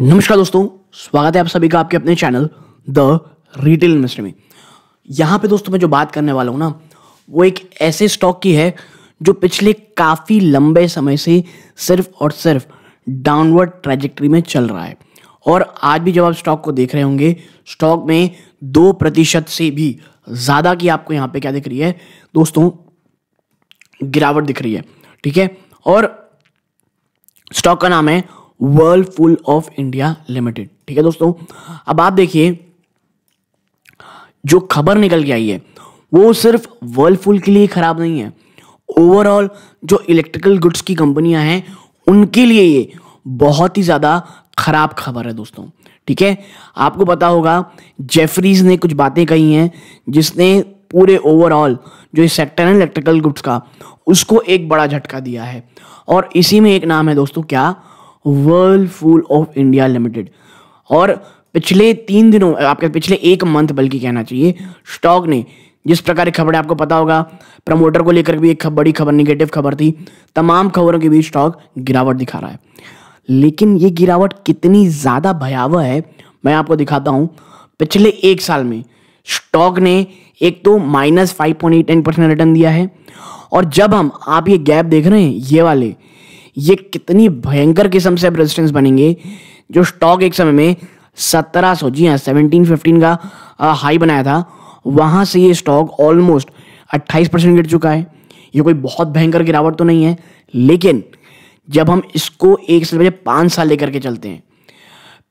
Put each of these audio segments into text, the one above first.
नमस्कार दोस्तों स्वागत है आप सभी का आपके अपने चैनल द रिटेल इन्वेस्टर में यहाँ पे दोस्तों मैं जो बात करने वाला हूँ ना वो एक ऐसे स्टॉक की है जो पिछले काफ़ी लंबे समय से सिर्फ और सिर्फ डाउनवर्ड ट्रैजेक्टरी में चल रहा है और आज भी जब आप स्टॉक को देख रहे होंगे स्टॉक में दो प्रतिशत से भी ज़्यादा की आपको यहाँ पे क्या दिख रही है दोस्तों गिरावट दिख रही है ठीक है और स्टॉक का नाम है फुल ऑफ इंडिया लिमिटेड ठीक है दोस्तों अब आप देखिए जो खबर निकल के आई है वो सिर्फ वर्ल्ड फुल के लिए खराब नहीं है ओवरऑल जो इलेक्ट्रिकल गुड्स की कंपनियां हैं उनके लिए ये बहुत ही ज़्यादा खराब खबर है दोस्तों ठीक है आपको पता होगा जेफरीज ने कुछ बातें कही हैं जिसने पूरे ओवरऑल जो इस सेक्टर है इलेक्ट्रिकल गुड्स का उसको एक बड़ा झटका दिया है और इसी में एक नाम है दोस्तों क्या Whirlpool of India limited और पिछले तीन दिनों आपके पिछले एक मंथ बल्कि कहना चाहिए स्टॉक ने जिस प्रकार की खबरें आपको पता होगा प्रमोटर को लेकर भी एक बड़ी खबर निगेटिव खबर थी तमाम खबरों के बीच स्टॉक गिरावट दिखा रहा है लेकिन ये गिरावट कितनी ज़्यादा भयावह है मैं आपको दिखाता हूँ पिछले एक साल में स्टॉक ने एक तो minus five point eight nine percent return दिया है और जब हम आप ये गैप देख रहे हैं ये वाले ये कितनी भयंकर किस्म से रेजिस्टेंस बनेंगे जो स्टॉक एक समय में सत्रह सौ जी हाँ सेवनटीन फिफ्टीन का आ, हाई बनाया था वहाँ से ये स्टॉक ऑलमोस्ट अट्ठाईस परसेंट गिर चुका है ये कोई बहुत भयंकर गिरावट तो नहीं है लेकिन जब हम इसको एक साल बजे पाँच साल लेकर के चलते हैं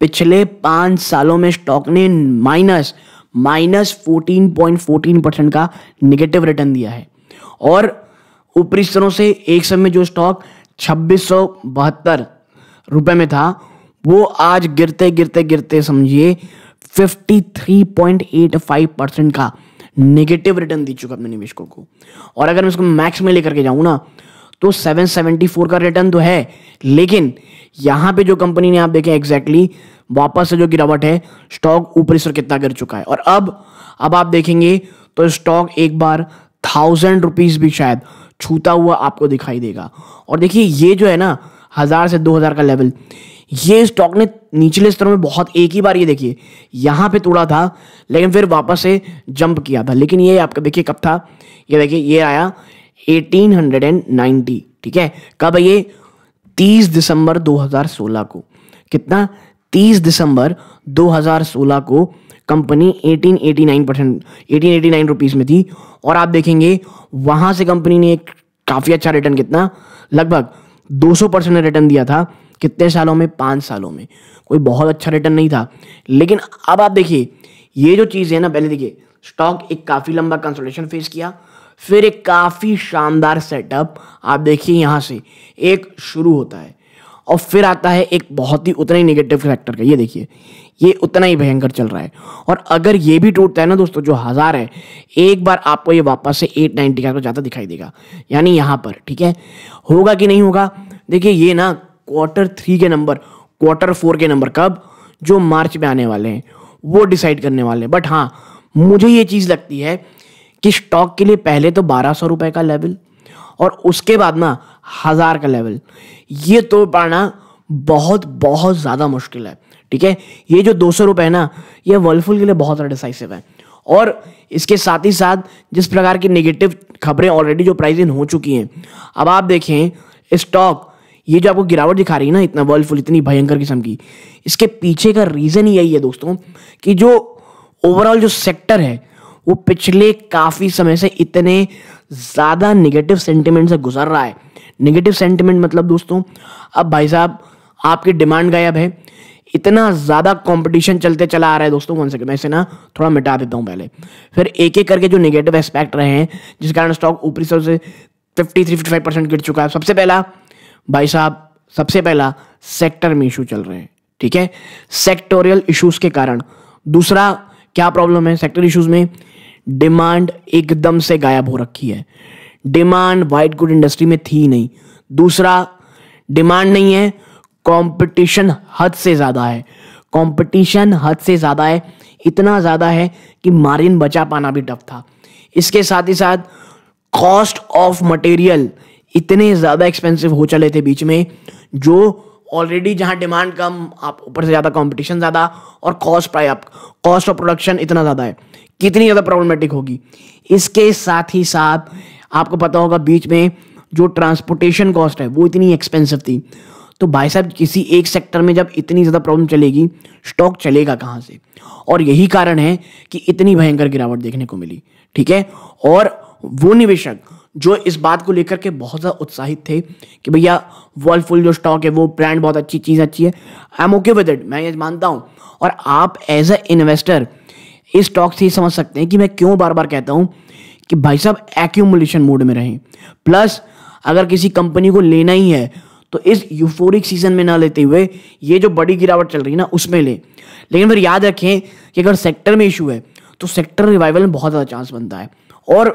पिछले पाँच सालों में स्टॉक ने minus minus fourteen point fourteen percent का निगेटिव रिटर्न दिया है और ऊपरी स्तरों से एक समय जो स्टॉक छब्बीस सौ बहत्तर में था वो आज गिरते गिरते गिरते समझिए 53.85 परसेंट का नेगेटिव रिटर्न दी चुका अपने निवेशकों को और अगर मैं इसको मैक्स में लेकर के जाऊँ ना तो 774 का रिटर्न तो है लेकिन यहाँ पे जो कंपनी ने आप देखें एग्जैक्टली वापस से जो गिरावट है स्टॉक ऊपरी सर कितना गिर चुका है और अब अब आप देखेंगे तो स्टॉक एक बार थाउजेंड रुपीज़ भी शायद छूता हुआ आपको दिखाई देगा और देखिए ये जो है ना हज़ार से दो हज़ार का लेवल ये स्टॉक ने निचले स्तरों में बहुत एक ही बार ये देखिए यहाँ पे तोड़ा था लेकिन फिर वापस से जंप किया था लेकिन ये आपका देखिए कब था ये देखिए ये आया 1890 ठीक है कब ये 30 दिसंबर 2016 को कितना 30 दिसंबर 2016 को company 1889 percent eighteen eighty nine rupees में थी और आप देखेंगे वहाँ से कंपनी ने एक काफ़ी अच्छा रिटर्न कितना लगभग 200 परसेंट रिटर्न दिया था कितने सालों में पाँच सालों में कोई बहुत अच्छा रिटर्न नहीं था लेकिन अब आप देखिए ये जो चीज़ है ना पहले देखिए स्टॉक एक काफ़ी लंबा कंसोलेशन फेस किया फिर एक काफ़ी शानदार सेटअप आप देखिए यहाँ से एक शुरू होता है और फिर आता है एक बहुत ही उतना ही नेगेटिव फैक्टर का ये देखिए ये उतना ही भयंकर चल रहा है और अगर ये भी टूटता है ना दोस्तों जो हज़ार है एक बार आपको ये वापस से एट नाइन्टी का ज़्यादा दिखाई देगा यानी यहाँ पर ठीक है होगा कि नहीं होगा देखिए ये ना क्वार्टर थ्री के नंबर क्वार्टर फोर के नंबर कब जो मार्च में आने वाले हैं वो डिसाइड करने वाले हैं बट हाँ मुझे ये चीज़ लगती है कि स्टॉक के लिए पहले तो बारह सौ रुपए का लेवल और उसके बाद ना हज़ार का लेवल ये तोड़ पाना बहुत बहुत ज़्यादा मुश्किल है ठीक है ये जो दो सौ रुपये है ना ये वर्लफुल के लिए बहुत ज़्यादा डिसाइसिव है और इसके साथ ही साथ जिस प्रकार की नेगेटिव खबरें ऑलरेडी जो प्राइस इन हो चुकी हैं अब आप देखें स्टॉक ये जो आपको गिरावट दिखा रही है ना इतना वर्लफुल इतनी भयंकर किस्म की इसके पीछे का रीज़न ही यही है दोस्तों कि जो ओवरऑल जो सेक्टर है वो पिछले काफ़ी समय से इतने ज़्यादा निगेटिव सेंटिमेंट से गुजर रहा है निगेटिव सेंटिमेंट मतलब दोस्तों अब भाई साहब आपकी डिमांड गायब है इतना ज़्यादा कंपटीशन चलते चला आ रहा है दोस्तों वन सेकंड मैं इसे ना थोड़ा मिटा देता हूँ पहले फिर एक एक करके जो नेगेटिव एस्पेक्ट रहे हैं जिस कारण स्टॉक ऊपरी स्तर से fifty three fifty five percent गिर चुका है सबसे पहला भाई साहब सबसे पहला सेक्टर में इशू चल रहे हैं ठीक है सेक्टोरियल इशूज़ के कारण दूसरा क्या प्रॉब्लम है सेक्टर इशूज़ में डिमांड एकदम से गायब हो रखी है डिमांड वाइट गुड इंडस्ट्री में थी नहीं दूसरा डिमांड नहीं है कंपटीशन हद से ज़्यादा है कंपटीशन हद से ज़्यादा है इतना ज़्यादा है कि मार्जिन बचा पाना भी टफ था इसके साथ ही साथ कॉस्ट ऑफ मटेरियल इतने ज़्यादा एक्सपेंसिव हो चले थे बीच में जो ऑलरेडी जहाँ डिमांड कम आप ऊपर से ज़्यादा कंपटीशन ज़्यादा और cost price cost of production इतना ज़्यादा है कितनी ज़्यादा प्रॉब्लमेटिक होगी इसके साथ ही साथ आपको पता होगा बीच में जो ट्रांसपोर्टेशन कॉस्ट है वो इतनी एक्सपेंसिव थी तो भाई साहब किसी एक सेक्टर में जब इतनी ज़्यादा प्रॉब्लम चलेगी स्टॉक चलेगा कहाँ से और यही कारण है कि इतनी भयंकर गिरावट देखने को मिली ठीक है और वो निवेशक जो इस बात को लेकर के बहुत ज़्यादा उत्साहित थे कि भैया वर्लफुल जो स्टॉक है वो ब्रांड बहुत अच्छी चीज़ अच्छी है I am okay with it मैं ये मानता हूँ और आप एज अ इन्वेस्टर इस टॉक से ही समझ सकते हैं कि मैं क्यों बार बार कहता हूं कि भाई साहब एक्यूमुलेशन मोड में रहें प्लस अगर किसी कंपनी को लेना ही है तो इस यूफोरिक सीजन में ना लेते हुए ये जो बड़ी गिरावट चल रही है ना उसमें ले। लेकिन फिर याद रखें कि अगर सेक्टर में इशू है तो सेक्टर रिवाइवल में बहुत ज़्यादा चांस बनता है और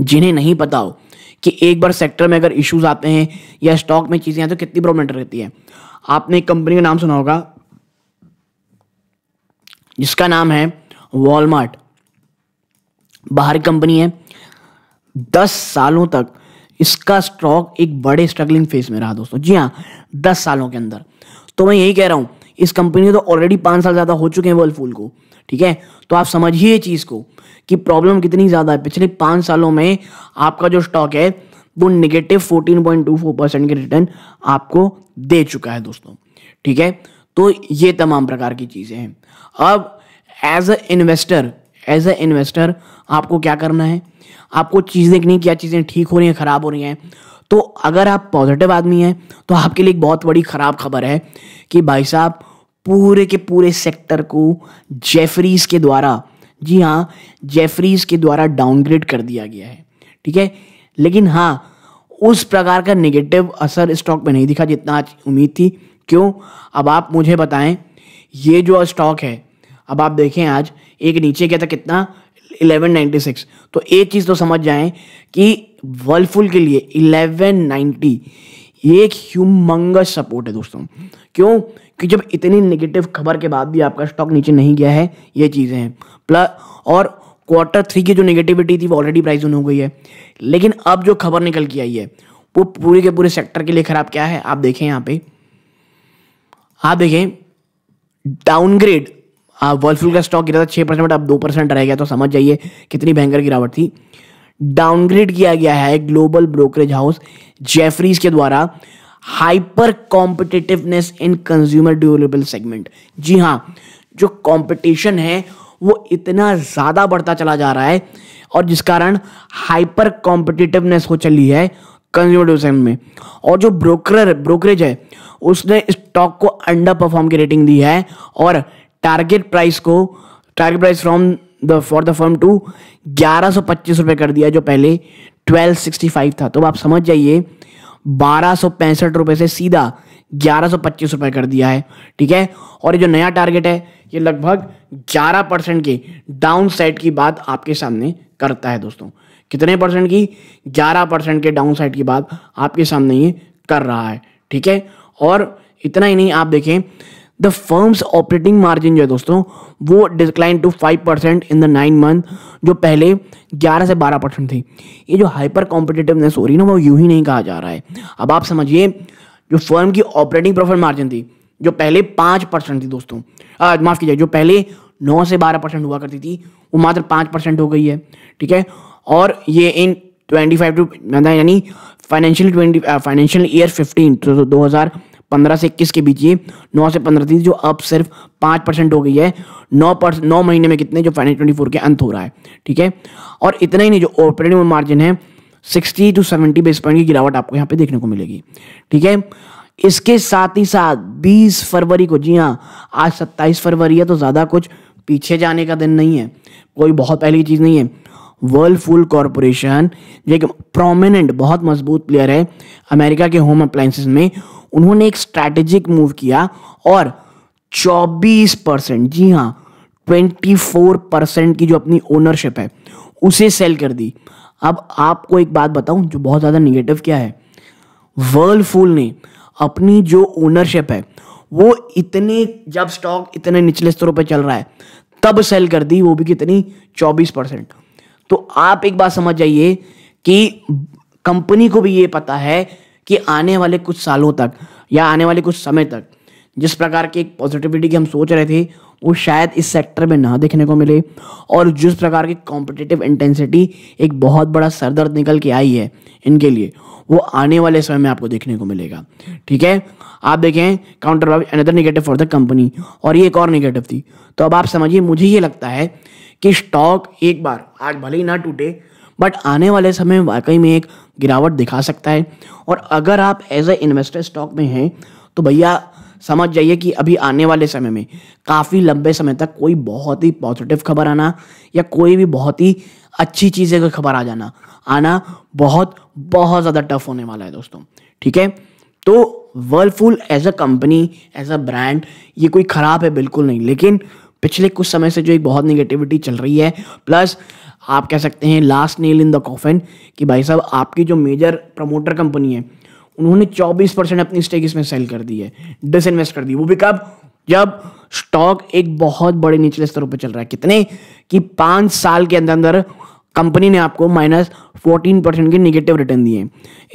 जिन्हें नहीं पता हो कि एक बार सेक्टर में अगर इश्यूज आते हैं या स्टॉक में चीज़ें हैं तो कितनी प्रॉब्लम रहती है आपने एक कंपनी का नाम सुना होगा जिसका नाम है वॉलमार्ट बाहर कंपनी है दस सालों तक इसका स्टॉक एक बड़े स्ट्रगलिंग फेज में रहा दोस्तों जी हाँ दस सालों के अंदर तो मैं यही कह रहा हूँ इस कंपनी में तो ऑलरेडी पाँच साल ज़्यादा हो चुके हैं वर्लफूल को ठीक है तो आप समझिए चीज़ को कि प्रॉब्लम कितनी ज़्यादा है पिछले पाँच सालों में आपका जो स्टॉक है वो negative fourteen point two four percent के रिटर्न आपको दे चुका है दोस्तों ठीक है तो ये तमाम प्रकार की चीज़ें हैं अब as a investor as a investor आपको क्या करना है आपको चीज़ देखनी क्या चीज़ें ठीक हो रही हैं ख़राब हो रही हैं तो अगर आप पॉजिटिव आदमी हैं तो आपके लिए एक बहुत बड़ी ख़राब खबर है कि भाई साहब पूरे के पूरे सेक्टर को जेफरीज के द्वारा जी हाँ जेफरीज के द्वारा डाउनग्रेड कर दिया गया है ठीक है लेकिन हाँ उस प्रकार का नेगेटिव असर स्टॉक में नहीं दिखा जितना आज उम्मीद थी क्यों अब आप मुझे बताएं ये जो स्टॉक है अब आप देखें आज एक नीचे गया था कितना 1196 तो एक चीज़ तो समझ जाएं कि वर्लफुल के लिए 1190 ये एक ह्यूमंगस सपोर्ट है दोस्तों क्यों कि जब इतनी नेगेटिव खबर के बाद भी आपका स्टॉक नीचे नहीं गया है ये चीज़ें हैं प्लस और क्वार्टर थ्री की जो नेगेटिविटी थी वो ऑलरेडी प्राइस हो गई है लेकिन अब जो खबर निकल के आई है वो पूरे के पूरे सेक्टर के लिए ख़राब क्या है आप देखें यहाँ पे आप देखें डाउनग्रेड वर्लफुल का स्टॉक गिरा था छः परसेंट अब दो परसेंट रह गया तो समझ जाइए कितनी भयंकर गिरावट थी डाउनग्रेड किया गया है ग्लोबल ब्रोकरेज हाउस जेफरीज के द्वारा hyper competitiveness in consumer durable segment जी हाँ जो कॉम्पिटिशन है वो इतना ज़्यादा बढ़ता चला जा रहा है और जिस कारण हाइपर कॉम्पिटिटिवनेस हो चली है कंज्यूमर सेगमेंट में और जो ब्रोकर ब्रोकरेज है उसने स्टॉक को अंडर परफॉर्म की रेटिंग दी है और टारगेट प्राइस को target price from the for the firm to ग्यारह सौ पच्चीस रुपये कर दिया जो पहले ट्वेल्व सिक्सटी फाइव था तो आप समझ जाइए बारह सौ पैंसठ रुपये से सीधा ग्यारह सौ पच्चीस रुपए कर दिया है ठीक है और ये जो नया टारगेट है ये लगभग ग्यारह परसेंट के डाउन साइड की बात आपके सामने करता है दोस्तों कितने परसेंट की ग्यारह परसेंट के डाउन साइड की बात आपके सामने ये कर रहा है ठीक है और इतना ही नहीं आप देखें द फर्म्स ऑपरेटिंग मार्जिन जो है दोस्तों वो decline to five percent in the nine month जो पहले ग्यारह से बारह परसेंट थी ये जो हाइपर कॉम्पिटेटिवनेस हो रही है ना वो यूं ही नहीं कहा जा रहा है अब आप समझिए जो फर्म की ऑपरेटिंग प्रॉफिट मार्जिन थी जो पहले पाँच परसेंट थी दोस्तों माफ़ कीजिए जो पहले नौ से बारह परसेंट हुआ करती थी वो मात्र पाँच परसेंट हो गई है ठीक है और ये इन ट्वेंटी फाइव टू मतलब यानी financial twenty financial year fifteen तो, तो दो हज़ार पंद्रह से इक्कीस के बीच ये नौ से पंद्रह थी जो अब सिर्फ पाँच परसेंट हो गई है नौ पर नौ महीने में कितने जो फाइनेंस ट्वेंटी फोर के अंत हो रहा है ठीक है और इतना ही नहीं जो ऑपरेटिंग मार्जिन है sixty to seventy base point की गिरावट आपको यहाँ पे देखने को मिलेगी ठीक है इसके साथ ही साथ बीस फरवरी को जी हाँ आज सत्ताईस फरवरी है तो ज़्यादा कुछ पीछे जाने का दिन नहीं है कोई बहुत पहली चीज़ नहीं है वर्ल्ड फूल कॉरपोरेशन जो एक प्रोमिनेंट बहुत मजबूत प्लेयर है अमेरिका के होम अप्लाइंसेस में उन्होंने एक स्ट्रैटेजिक मूव किया और 24 परसेंट जी हाँ 24 परसेंट की जो अपनी ओनरशिप है उसे सेल कर दी अब आपको एक बात बताऊं जो बहुत ज़्यादा निगेटिव क्या है फूल ने अपनी जो ओनरशिप है वो इतने जब स्टॉक इतने निचले स्तरों पर चल रहा है तब सेल कर दी वो भी कितनी चौबीस परसेंट तो आप एक बात समझ जाइए कि कंपनी को भी ये पता है कि आने वाले कुछ सालों तक या आने वाले कुछ समय तक जिस प्रकार की एक पॉजिटिविटी की हम सोच रहे थे वो शायद इस सेक्टर में ना देखने को मिले और जिस प्रकार की कॉम्पिटिटिव इंटेंसिटी एक बहुत बड़ा सरदर्द निकल के आई है इनके लिए वो आने वाले समय में आपको देखने को मिलेगा ठीक है आप देखें counter another negative for the company और ये एक और निगेटिव थी तो अब आप समझिए मुझे ये लगता है कि स्टॉक एक बार आज भले ही ना टूटे बट आने वाले समय में वाकई में एक गिरावट दिखा सकता है और अगर आप एज ए इन्वेस्टर स्टॉक में हैं तो भैया समझ जाइए कि अभी आने वाले समय में काफ़ी लंबे समय तक कोई बहुत ही पॉजिटिव खबर आना या कोई भी बहुत ही अच्छी चीज़ें का खबर आ जाना आना बहुत बहुत ज़्यादा टफ होने वाला है दोस्तों ठीक है तो वर्लफुल as a company as a brand ये कोई ख़राब है बिल्कुल नहीं लेकिन पिछले कुछ समय से जो एक बहुत निगेटिविटी चल रही है प्लस आप कह सकते हैं last nail in the coffin कि भाई साहब आपकी जो मेजर प्रमोटर कंपनी है उन्होंने 24 परसेंट अपनी स्टेक इसमें सेल कर दी है डिसइन्वेस्ट कर दी वो भी कब जब स्टॉक एक बहुत बड़े निचले स्तरों पर चल रहा है कितने कि पांच साल के अंदर अंदर कंपनी ने आपको माइनस फोर्टीन परसेंट के निगेटिव रिटर्न दिए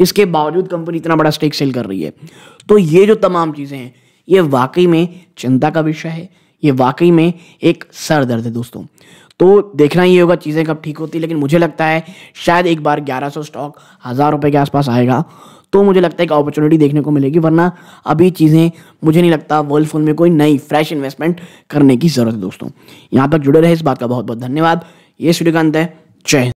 इसके बावजूद कंपनी इतना बड़ा स्टेक सेल कर रही है तो ये जो तमाम चीज़ें हैं ये वाकई में चिंता का विषय है ये वाकई में एक सर दर्द है दोस्तों तो देखना ही होगा चीज़ें कब ठीक होती है लेकिन मुझे लगता है शायद एक बार 1100 स्टॉक हज़ार रुपये के आसपास आएगा तो मुझे लगता है कि अपॉर्चुनिटी देखने को मिलेगी वरना अभी चीज़ें मुझे नहीं लगता वर्ल्ड फोन में कोई नई फ्रेश इन्वेस्टमेंट करने की ज़रूरत है दोस्तों यहाँ तक जुड़े रहे इस बात का बहुत बहुत धन्यवाद ये श्रीकांत है जय